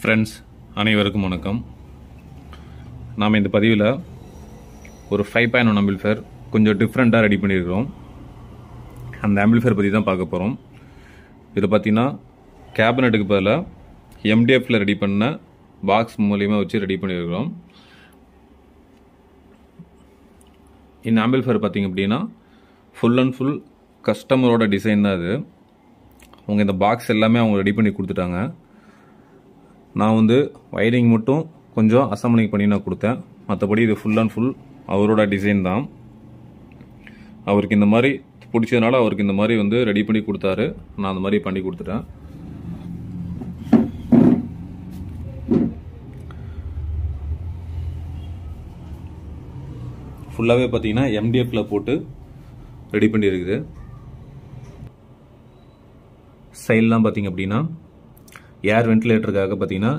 friends அனைவருக்கும் வணக்கம் நாம் இந்த பதிவில் ஒரு ஃபைவ் பாயிண்ட் ஒன் அம்பிள்ஃபேர் கொஞ்சம் டிஃப்ரெண்ட்டாக ரெடி பண்ணியிருக்கிறோம் அந்த ஆம்பிள்ஃபேர் பற்றி தான் பார்க்க போகிறோம் இதை பார்த்திங்கன்னா கேபினெட்டுக்கு பதிலாக எம்டிஎஃப்பில் ரெடி பண்ண பாக்ஸ் மூலியமாக வச்சு ரெடி பண்ணியிருக்கிறோம் இந்த ஆம்பிள்ஃபர் பார்த்திங்க அப்படின்னா ஃபுல் அண்ட் ஃபுல் கஸ்டமரோட டிசைன் தான் அது அவங்க இந்த பாக்ஸ் எல்லாமே அவங்க ரெடி பண்ணி கொடுத்துட்டாங்க நான் வந்து ஒயரிங் மட்டும் கொஞ்சம் அசம்பிளிங் பண்ணி நான் கொடுத்தேன் மற்றபடி இது ஃபுல் அண்ட் ஃபுல் அவரோட டிசைன் தான் அவருக்கு இந்த மாதிரி பிடிச்சதுனால அவருக்கு இந்த மாதிரி வந்து ரெடி பண்ணி கொடுத்தாரு நான் அந்த மாதிரி பண்ணி கொடுத்துட்டேன் ஃபுல்லாகவே பார்த்தீங்கன்னா எம்டிஎஃப்ல போட்டு ரெடி பண்ணியிருக்குது சைட்லாம் பார்த்தீங்க அப்படின்னா ஏர் வென்டிலேட்டருக்காக பார்த்தீங்கன்னா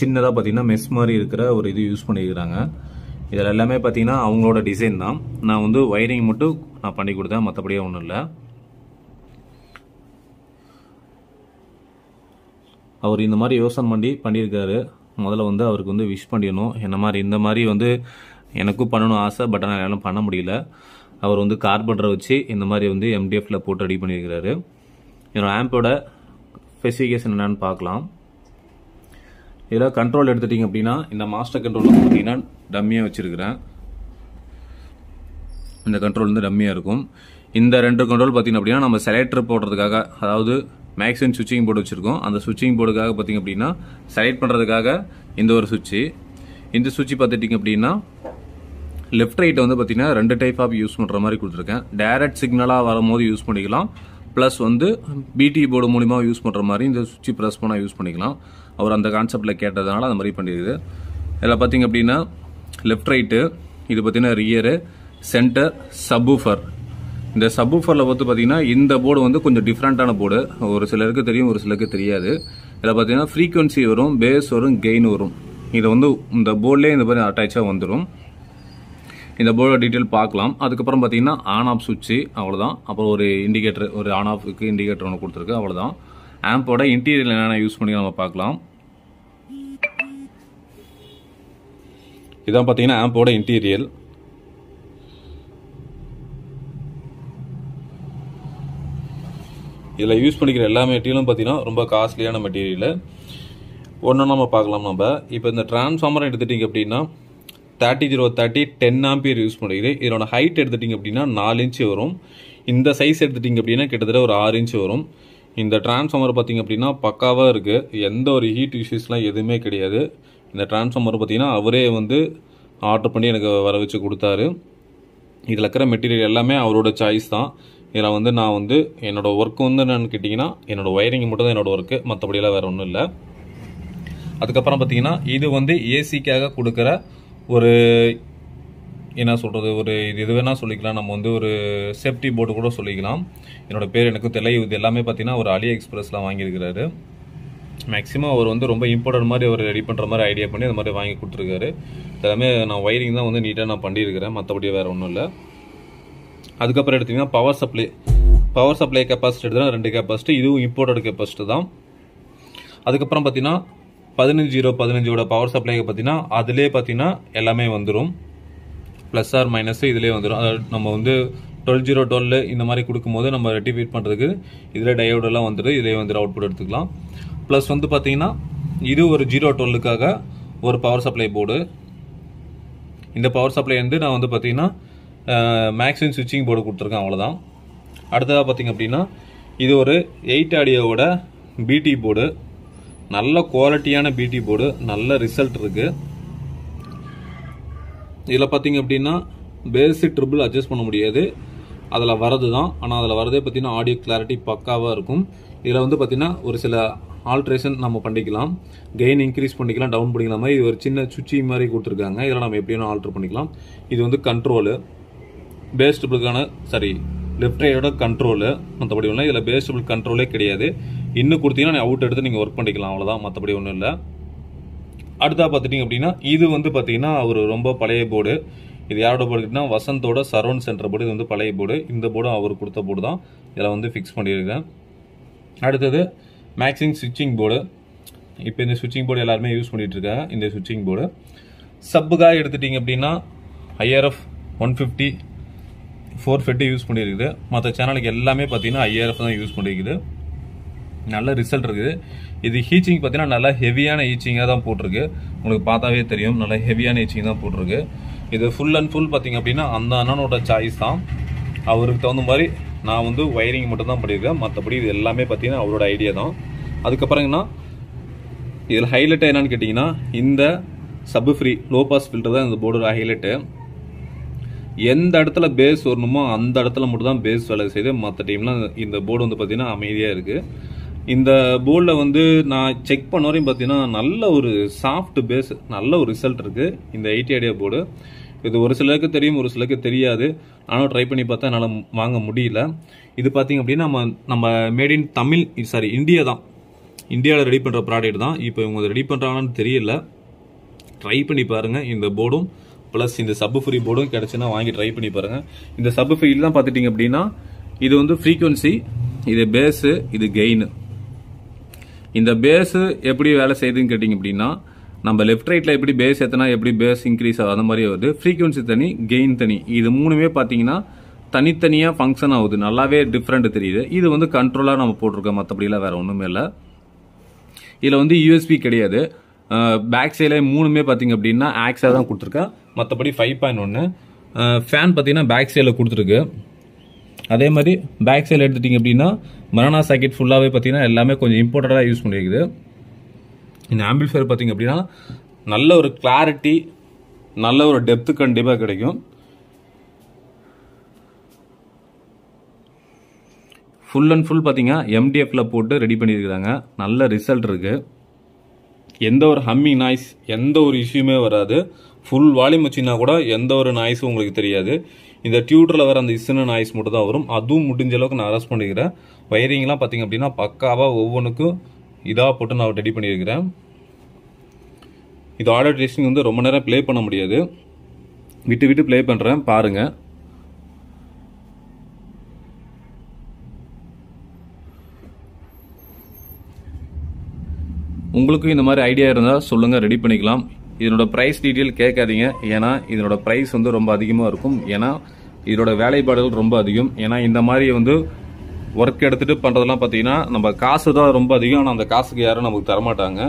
சின்னதாக பார்த்தீங்கன்னா மெஸ் மாதிரி இருக்கிற ஒரு இது யூஸ் பண்ணியிருக்கிறாங்க இதில் எல்லாமே பார்த்தீங்கன்னா அவங்களோட டிசைன் தான் நான் வந்து ஒயரிங் மட்டும் நான் பண்ணி கொடுத்தேன் மற்றபடியே ஒன்றும் இல்லை அவர் இந்த மாதிரி யோசனை பண்ணி பண்ணியிருக்காரு முதல்ல வந்து அவருக்கு வந்து விஷ் பண்ணிடணும் என்ன மாதிரி இந்த மாதிரி வந்து எனக்கும் பண்ணணும் ஆசை பட் ஆனால் எல்லாம் பண்ண முடியல அவர் வந்து கார்பன்டரை வச்சு இந்த மாதிரி வந்து எம்டிஎஃப்ல போட்டு ரெடி பண்ணியிருக்கிறாரு என்னோடய ஆம்போட ஸ்பெசிஃபிகேஷன் என்னென்னு பார்க்கலாம் இதில் கண்ட்ரோல் எடுத்துட்டிங்க அப்படின்னா இந்த மாஸ்டர் கண்ட்ரோலில் பார்த்தீங்கன்னா டம்மியாக வச்சுருக்கிறேன் இந்த கண்ட்ரோல் வந்து டம்மியாக இருக்கும் இந்த ரெண்டு கண்ட்ரோல் பார்த்திங்க அப்படின்னா நம்ம செலக்டர் போடுறதுக்காக அதாவது மேக்ஸிமம் சுவிட்சிங் போர்டு வச்சுருக்கோம் அந்த சுவிட்சிங் போர்டுக்காக பார்த்திங்க அப்படின்னா செலக்ட் பண்ணுறதுக்காக இந்த ஒரு சுவிட்சு இந்த சுவிட்சு பார்த்துட்டிங்க அப்படின்னா லெஃப்ட் ரைட் வந்து பார்த்தீங்கன்னா ரெண்டு டைப் ஆஃப் யூஸ் பண்ணுற மாதிரி கொடுத்துருக்கேன் டேரக்ட் சிக்னலாக வரும்போது யூஸ் பண்ணிக்கலாம் ப்ளஸ் வந்து பிடி போர்டு மூலிமா யூஸ் பண்ணுற மாதிரி இந்த சுவிட்சி ப்ரெஸ் பண்ணால் யூஸ் பண்ணிக்கலாம் அவர் அந்த கான்செப்டில் கேட்டதுனால அந்த மாதிரி பண்ணிடுது இதில் பார்த்திங்க அப்படின்னா லெஃப்ட் ரைட்டு இது பார்த்திங்கன்னா ரியரு சென்டர் சபூஃபர் இந்த சபூஃபரில் பார்த்து பார்த்திங்கன்னா இந்த போர்டு வந்து கொஞ்சம் டிஃப்ரெண்ட்டான போர்டு ஒரு சிலருக்கு தெரியும் ஒரு சிலருக்கு தெரியாது இதில் பார்த்திங்கன்னா ஃப்ரீக்குவென்சி வரும் பேஸ் வரும் கெயின் வரும் இதை வந்து இந்த போர்ட்லேயே இந்த மாதிரி அட்டாச்சாக வந்துடும் இந்த போர்டோட டீட்டெயில் பார்க்கலாம் அதுக்கப்புறம் பார்த்தீங்கன்னா ஆன் ஆஃப் சுவிட்சு அவ்வளோதான் அப்புறம் ஒரு இண்டிகேட்டர் ஒரு ஆன் ஆஃப்க்கு இண்டிகேட்டர் ஒன்று கொடுத்துருக்கு அவ்வளோதான் ஆம்போட இன்டீரியர் என்னென்ன யூஸ் பண்ணி நம்ம பார்க்கலாம் இதான் பார்த்தீங்கன்னா ஆம்போட இன்டீரியல் இதில் யூஸ் பண்ணிக்கிற எல்லா மெட்டீரியலும் பார்த்தீங்கன்னா ரொம்ப காஸ்ட்லியான மெட்டீரியல் ஒன்று நம்ம பார்க்கலாம் நம்ம இப்போ இந்த டிரான்ஸ்ஃபார்மர் எடுத்துட்டிங்க அப்படின்னா thirty zero thirty ten ampere use பண்ணுறது இதோட ஹைட் எடுத்துட்டிங்க அப்படின்னா நாலு இன்ச்சு வரும் இந்த சைஸ் எடுத்துட்டிங்க அப்படின்னா கிட்டத்தட்ட ஒரு ஆறு இன்ச்சு வரும் இந்த டிரான்ஸ்ஃபார்மர் பார்த்திங்க அப்படின்னா பக்காவாக இருக்குது எந்த ஒரு ஹீட் இஷ்யூஸ்லாம் எதுவுமே கிடையாது இந்த டிரான்ஸ்ஃபார்மர் பார்த்திங்கன்னா அவரே வந்து ஆர்டர் பண்ணி எனக்கு வர வச்சு கொடுத்தாரு இதில் இருக்கிற மெட்டீரியல் எல்லாமே அவரோட சாய்ஸ் தான் இதில் வந்து நான் வந்து என்னோடய ஒர்க் வந்து என்னென்னு கேட்டிங்கன்னா என்னோடய ஒயரிங் மட்டும் தான் என்னோடய ஒர்க்கு மற்றபடியெல்லாம் வேறு ஒன்றும் இல்லை அதுக்கப்புறம் பார்த்திங்கன்னா இது வந்து ஏசிக்காக கொடுக்குற ஒரு என்ன சொல்கிறது ஒரு இது இது வேணால் சொல்லிக்கலாம் நம்ம வந்து ஒரு சேஃப்டி போர்டு கூட சொல்லிக்கலாம் என்னோடய பேர் எனக்கு தெலை இது எல்லாமே பார்த்தீங்கன்னா ஒரு அலி எக்ஸ்பிரஸ்லாம் வாங்கியிருக்கிறாரு மேக்ஸிமம் அவர் வந்து ரொம்ப இம்பார்ட்டன்ட் மாதிரி அவர் ரெடி பண்ணுற மாதிரி ஐடியா பண்ணி அந்த மாதிரி வாங்கி கொடுத்துருக்காரு எல்லாமே நான் ஒயரிங் தான் வந்து நீட்டாக நான் பண்ணியிருக்கிறேன் மற்றபடி வேறு ஒன்றும் இல்லை அதுக்கப்புறம் எடுத்திங்கன்னா power supply power supply capacity தான் ரெண்டு கெப்பாசிட்டி இதுவும் இம்போர்ட்டட் கெப்பாசிட்டி தான் அதுக்கப்புறம் பார்த்தீங்கன்னா பதினஞ்சு ஜீரோ பதினஞ்சோட பவர் சப்ளைக்கு பார்த்தீங்கன்னா அதிலே பார்த்தீங்கன்னா எல்லாமே வந்துடும் ப்ளஸ் ஆர் மைனஸ் இதிலே வந்துடும் அதாவது நம்ம வந்து டுவெல் ஜீரோ டுவெல் இந்த மாதிரி கொடுக்கும்போது நம்ம ரெட்டிஃபைட் பண்ணுறதுக்கு இதில் டயோடெல்லாம் வந்துட்டு இதிலே வந்துட்டு அவுட்புட் எடுத்துக்கலாம் ப்ளஸ் வந்து பார்த்தீங்கன்னா இது ஒரு ஜீரோ டுவெல்லுக்காக ஒரு பவர் சப்ளை போர்டு இந்த பவர் சப்ளை வந்து நான் வந்து பார்த்தீங்கன்னா மேக்ஸிமம் சுவிட்சிங் போர்டு கொடுத்துருக்கேன் அவ்வளோதான் அடுத்ததாக பார்த்தீங்க அப்படின்னா இது ஒரு எயிட் ஆடியோவோட பிடி போர்டு நல்ல குவாலிட்டியான பிடி போர்டு நல்ல ரிசல்ட் இருக்குது இதில் பார்த்தீங்க அப்படின்னா பேசிக் ட்ரிபிள் அட்ஜஸ்ட் பண்ண முடியாது அதில் வரது தான் ஆனால் அதில் வரதே பார்த்தீங்கன்னா ஆடியோ கிளாரிட்டி பக்காவாக இருக்கும் இதில் வந்து பார்த்திங்கன்னா ஒரு சில ஆல்ட்ரேஷன் நம்ம பண்ணிக்கலாம் கெயின் இன்க்ரீஸ் பண்ணிக்கலாம் டவுன் பண்ணிக்கலாம் மாதிரி இது ஒரு சின்ன சுச்சி மாதிரி கொடுத்துருக்காங்க இதில் நம்ம எப்படியும் ஆல்ட்ரு பண்ணிக்கலாம் இது வந்து கண்ட்ரோலு பேஸ்டுக்கான சாரி லெஃப்ட் கண்ட்ரோலு மற்றபடி ஒன்று இதில் பேஸ்டபிள் கண்ட்ரோலே கிடையாது இன்னும் கொடுத்தீங்கன்னா அவுட் எடுத்து நீங்கள் ஒர்க் பண்ணிக்கலாம் அவ்வளோதான் மற்றபடி ஒன்றும் இல்லை அடுத்தா பார்த்துட்டிங்க அப்படின்னா இது வந்து பார்த்தீங்கன்னா அவர் ரொம்ப பழைய போர்டு இது யாரோட போர்டுனா வசந்தோட சரவண் சென்டர் போர்டு இது வந்து பழைய போர்டு இந்த போர்டும் அவர் கொடுத்த போர்டு தான் இதில் வந்து ஃபிக்ஸ் பண்ணியிருக்கேன் அடுத்தது மேக்ஸிங் ஸ்விட்சிங் போர்டு இப்போ இந்த ஸ்விட்சிங் போர்டு எல்லாருமே யூஸ் பண்ணிகிட்ருக்காங்க இந்த ஸ்விட்சிங் போர்டு சப்புக்காக எடுத்துட்டிங்க அப்படின்னா IRF one fifty four fifty use பண்ணியிருக்குது மற்ற சேனலுக்கு எல்லாமே பார்த்தீங்கன்னா ஐஆர்எஃப் தான் யூஸ் பண்ணியிருக்குது நல்ல ரிசல்ட் இருக்குது இது ஹீச்சிங் பார்த்தீங்கன்னா நல்லா ஹெவியான ஹீச்சிங்காக தான் போட்டிருக்கு உங்களுக்கு பார்த்தாவே தெரியும் நல்லா ஹெவியான ஹீச்சிங் தான் போட்டிருக்கு இது ஃபுல் அண்ட் ஃபுல் பார்த்திங்க அப்படின்னா அந்த அண்ணனோட சாய்ஸ் தான் அவருக்கு தகுந்த மாதிரி நான் வந்து ஒயரிங் மட்டும் தான் பண்ணியிருக்கேன் மற்றபடி இது எல்லாமே பார்த்தீங்கன்னா அவரோட ஐடியா தான் அதுக்கப்புறங்கன்னா இதில் ஹைலைட்டாக என்னென்னு கேட்டிங்கன்னா இந்த sub free low pass filter தான் இந்த போர்டோட ஹைலைட்டு எந்த இடத்துல பேஸ் வரணுமோ அந்த இடத்துல மட்டும் தான் பேஸ் வேலை செய்து மற்ற டீம்லாம் இந்த போர்டு வந்து பார்த்திங்கன்னா அமைதியாக இருக்குது இந்த போர்டில் வந்து நான் செக் பண்ண வரையும் பார்த்தீங்கன்னா நல்ல ஒரு சாஃப்ட் பேஸ் நல்ல ஒரு ரிசல்ட் இருக்குது இந்த எயிட்டி ஐடியா போர்டு இது ஒரு சிலருக்கு தெரியும் ஒரு சிலருக்கு தெரியாது ஆனால் ட்ரை பண்ணி பார்த்தா என்னால் வாங்க முடியல இது பார்த்திங்க அப்படின்னா நம்ம நம்ம made in Tamil sorry India தான் இந்தியாவில் ரெடி பண்ணுற ப்ராடக்ட் தான் இப்போ இவங்க ரெடி பண்ணுறாங்கன்னு தெரியல ட்ரை பண்ணி பாருங்கள் இந்த போர்டும் ப்ளஸ் இந்த சப்பு ஃப்ரீ போர்டும் கிடைச்சுன்னா வாங்கி ட்ரை பண்ணி பாருங்கள் இந்த சப்பு தான் பார்த்துட்டிங்க அப்படின்னா இது வந்து ஃப்ரீக்குவன்சி இது பேஸு இது கெயின் இந்த பேஸு எப்படி வேலை செய்யுதுன்னு கேட்டிங்க அப்படின்னா நம்ம லெஃப்ட் ரைட்டில் எப்படி பேஸ் ஏற்றினா எப்படி பேஸ் இன்க்ரீஸ் ஆகும் அந்த மாதிரி வருது ஃப்ரீக்குவன்சி தனி கெயின் தனி இது மூணுமே பார்த்தீங்கன்னா தனித்தனியாக ஃபங்க்ஷன் ஆகுது நல்லாவே டிஃப்ரெண்ட்டு தெரியுது இது வந்து கண்ட்ரோலாக நம்ம போட்டிருக்கோம் மற்றபடிலாம் வேறு ஒன்றுமே இல்லை இதில் வந்து யூஎஸ்பி கிடையாது பேக் சைடில் மூணுமே பார்த்திங்க அப்படின்னா ஆக்ஸாக தான் கொடுத்துருக்கேன் மற்றபடி ஃபைவ் பாயிண்ட் ஒன்று ஃபேன் பார்த்தீங்கன்னா பேக் சைடில் கொடுத்துருக்கு அதே மாதிரி பேக் சைடில் எடுத்துட்டிங்க அப்படின்னா மரணா சாக்கெட் ஃபுல்லாகவே பார்த்தீங்கன்னா எல்லாமே கொஞ்சம் இம்பார்ட்டண்ட்டாக யூஸ் பண்ணியிருக்குது இந்த ஆம்பிள்ஃபேர் பார்த்திங்க அப்படின்னா நல்ல ஒரு கிளாரிட்டி நல்ல ஒரு டெப்த்து கண்டிப்பாக கிடைக்கும் ஃபுல் அண்ட் ஃபுல் பார்த்தீங்கன்னா எம்டிஎஃப்பில் போட்டு ரெடி பண்ணியிருக்கிறாங்க நல்ல ரிசல்ட் இருக்குது எந்த ஒரு ஹம்மிங் நாய்ஸ் எந்த ஒரு இஷ்யூமே வராது ஃபுல் வால்யூம் வச்சுன்னா கூட எந்த ஒரு நாய்ஸும் உங்களுக்கு தெரியாது இந்த டியூட்டரில் வர அந்த இசுன நாய்ஸ் மட்டும் தான் வரும் அதுவும் முடிஞ்ச அளவுக்கு நான் அரெஸ்ட் பண்ணிக்கிறேன் வயரிங்லாம் பார்த்திங்க அப்படின்னா பக்காவாக ஒவ்வொன்றுக்கும் இதாக போட்டு நான் ரெடி பண்ணியிருக்கிறேன் இது ஆடியோ டேஸ்டிங் வந்து ரொம்ப நேரம் ப்ளே பண்ண முடியாது விட்டு விட்டு ப்ளே பண்ணுறேன் பாருங்கள் உங்களுக்கும் இந்த மாதிரி ஐடியா இருந்தால் சொல்லுங்கள் ரெடி பண்ணிக்கலாம் இதனோட ப்ரைஸ் டீட்டெயில் கேட்காதீங்க ஏன்னா இதனோட ப்ரைஸ் வந்து ரொம்ப அதிகமாக இருக்கும் ஏன்னா இதோட வேலைப்பாடுகள் ரொம்ப அதிகம் ஏன்னா இந்த மாதிரி வந்து ஒர்க் எடுத்துகிட்டு பண்ணுறதெல்லாம் பார்த்தீங்கன்னா நம்ம காசு தான் ரொம்ப அதிகம் ஆனால் அந்த காசுக்கு யாரும் நமக்கு தரமாட்டாங்க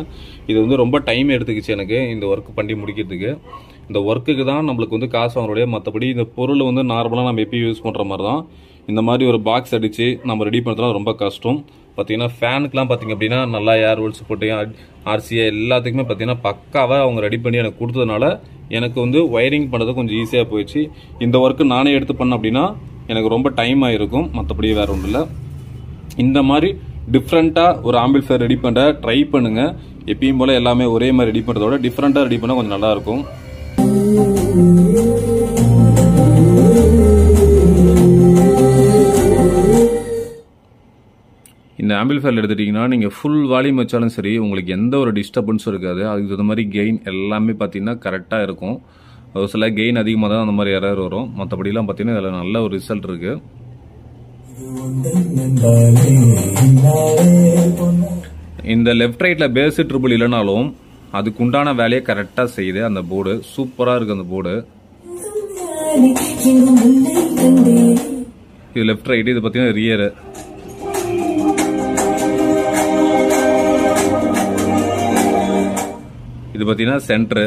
இது வந்து ரொம்ப டைம் எடுத்துக்கிச்சு எனக்கு இந்த ஒர்க் பண்ணி முடிக்கிறதுக்கு இந்த ஒர்க்குக்கு தான் நம்மளுக்கு வந்து காசு வாங்குறோடைய மற்றபடி இந்த பொருள் வந்து நார்மலாக நம்ம எப்பயும் யூஸ் பண்ணுற மாதிரி தான் இந்த மாதிரி ஒரு பாக்ஸ் அடித்து நம்ம ரெடி பண்ணுறதுலாம் ரொம்ப கஷ்டம் பார்த்தீங்கன்னா ஃபேனுக்குலாம் பார்த்திங்க அப்படின்னா நல்லா ஏர் ஓல்ஸ் போட்டு ஆர்சிஏ எல்லாத்துக்குமே பார்த்தீங்கன்னா பக்காவாக அவங்க ரெடி பண்ணி எனக்கு கொடுத்ததுனால எனக்கு வந்து ஒயரிங் பண்ணுறது கொஞ்சம் ஈஸியாக போயிடுச்சு இந்த ஒர்க்கு நானே எடுத்து பண்ண அப்படின்னா எனக்கு ரொம்ப டைம் ஆகிருக்கும் மற்றபடி வேறு ஒன்றும் இல்லை இந்த மாதிரி டிஃப்ரெண்ட்டாக ஒரு ஆம்பிள்ஃபேர் ரெடி பண்ண ட்ரை பண்ணுங்கள் எப்பயும் போல் எல்லாமே ஒரே மாதிரி ரெடி பண்ணுறதோட டிஃப்ரெண்ட்டாக ரெடி பண்ணால் கொஞ்சம் நல்லாயிருக்கும் இந்த ஆம்பிளிஃபயர் எடுத்துட்டீங்கன்னா நீங்கள் ஃபுல் வால்யூம் வச்சாலும் சரி உங்களுக்கு எந்த ஒரு டிஸ்டர்பன்ஸும் இருக்காது அதுக்கு தகுந்த மாதிரி கெயின் எல்லாமே பார்த்தீங்கன்னா கரெக்டாக இருக்கும் ஒரு சில கெயின் அதிகமாக தான் அந்த மாதிரி எரர் வரும் மற்றபடிலாம் பார்த்தீங்கன்னா இதில் நல்ல ஒரு ரிசல்ட் இருக்குது இந்த லெஃப்ட் ரைட்டில் பேஸு ட்ரிபிள் இல்லைனாலும் அதுக்கு உண்டான வேலையை கரெக்டாக செய்யுது அந்த போர்டு சூப்பராக இருக்குது அந்த போர்டு இது லெஃப்ட் ரைட்டு இது பார்த்தீங்கன்னா ரியரு இது பார்த்தீங்கன்னா சென்ட்ரு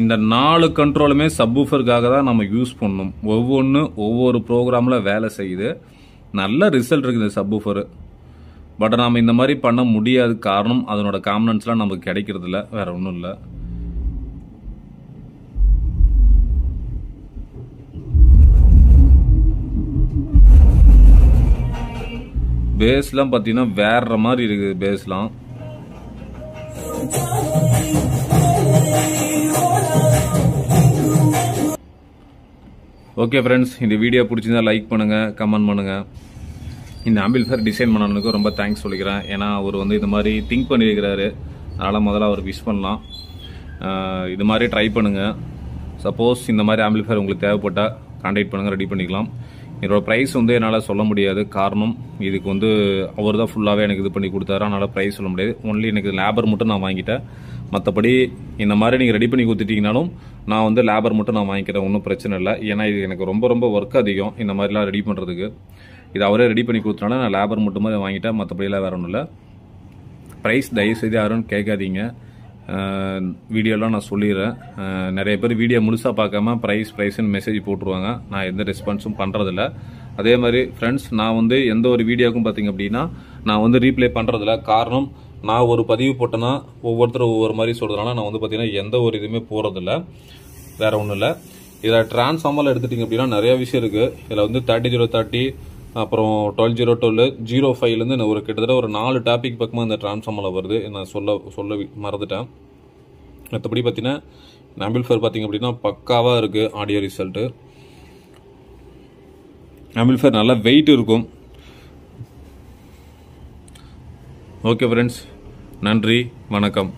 இந்த நாலு கண்ட்ரோலுமே சப்வூஃபருக்காக தான் நம்ம யூஸ் பண்ணணும் ஒவ்வொன்று ஒவ்வொரு ப்ரோக்ராமில் வேலை செய்யுது நல்ல ரிசல்ட் இருக்குது இந்த சப்வூஃபரு பட் நாம் இந்த மாதிரி பண்ண முடியாது காரணம் அதனோட காம்பனன்ஸ்லாம் நமக்கு கிடைக்கிறதில்ல வேறு ஒன்றும் இல்லை பேஸ்லாம் பார்த்தீங்கன்னா வேற மாதிரி இருக்குது பேஸ்லாம் ஓகே ஃப்ரெண்ட்ஸ் இந்த வீடியோ பிடிச்சிருந்தா லைக் பண்ணுங்கள் கமெண்ட் பண்ணுங்கள் இந்த ஆம்பிள்ஃபேர் டிசைன் பண்ணனுக்கு ரொம்ப தேங்க்ஸ் சொல்லிக்கிறேன் ஏன்னா அவர் வந்து இந்த மாதிரி திங்க் பண்ணியிருக்கிறாரு அதனால் முதல்ல அவர் விஷ் பண்ணலாம் இது மாதிரி ட்ரை பண்ணுங்கள் சப்போஸ் இந்த மாதிரி ஆம்பிள்ஃபேர் உங்களுக்கு தேவைப்பட்டால் கான்டாக்ட் பண்ணுங்கள் ரெடி பண்ணிக்கலாம் இதோட ப்ரைஸ் வந்து என்னால் சொல்ல முடியாது காரணம் இதுக்கு வந்து அவர் தான் ஃபுல்லாகவே எனக்கு இது பண்ணி கொடுத்தாரு அதனால் ப்ரைஸ் சொல்ல முடியாது ஒன்லி எனக்கு லேபர் மட்டும் நான் வாங்கிட்டேன் மற்றபடி இந்த மாதிரி நீங்கள் ரெடி பண்ணி கொடுத்துட்டிங்கனாலும் நான் வந்து லேபர் மட்டும் நான் வாங்கிக்கிறேன் ஒன்றும் பிரச்சனை இல்லை ஏன்னா இது எனக்கு ரொம்ப ரொம்ப ஒர்க் அதிகம் இந்த மாதிரிலாம் ரெடி பண்ணுறதுக்கு இது அவரே ரெடி பண்ணி கொடுத்தனால நான் லேபர் மட்டும் வாங்கிட்டேன் மற்றபடிலாம் வேறு ஒன்றும் இல்லை ப்ரைஸ் தயவுசெய்து யாரும் கேட்காதீங்க வீடியோலாம் நான் சொல்லிடுறேன் நிறைய பேர் வீடியோ முழுசாக பார்க்காம ப்ரைஸ் ப்ரைஸ்ன்னு மெசேஜ் போட்டுருவாங்க நான் எந்த ரெஸ்பான்ஸும் பண்ணுறதில்ல அதே மாதிரி ஃப்ரெண்ட்ஸ் நான் வந்து எந்த ஒரு வீடியோவுக்கும் பார்த்தீங்க அப்படின்னா நான் வந்து ரீப்ளே பண்ணுறதில்ல காரணம் நான் ஒரு பதிவு போட்டேன்னா ஒவ்வொருத்தரும் ஒவ்வொரு மாதிரி சொல்கிறதுனால நான் வந்து பார்த்தீங்கன்னா எந்த ஒரு இதுவுமே போகிறதில்ல வேறு ஒன்றும் இல்லை இதில் டிரான்ஸ்ஃபார்மரில் எடுத்துட்டிங்க அப்படின்னா நிறையா விஷயம் இருக்குது இதில் வந்து தேர்ட்டி ஜீரோ தேர்ட்டி அப்புறம் டுவெல் ஜீரோ டுவெல் ஜீரோ ஃபைவ்லேருந்து நான் ஒரு கிட்டத்தட்ட ஒரு நாலு டாபிக் பக்கமாக இந்த ட்ரான்ஸ்ஃபார்மில் வருது நான் சொல்ல சொல்ல மறந்துட்டேன் மற்றபடி பார்த்தீங்கன்னா ஃபேர் பார்த்திங்க அப்படின்னா பக்காவாக இருக்குது ஆடியோ ரிசல்ட்டு ஃபேர் நல்லா வெயிட் இருக்கும் ஓகே ஃப்ரெண்ட்ஸ் நன்றி வணக்கம்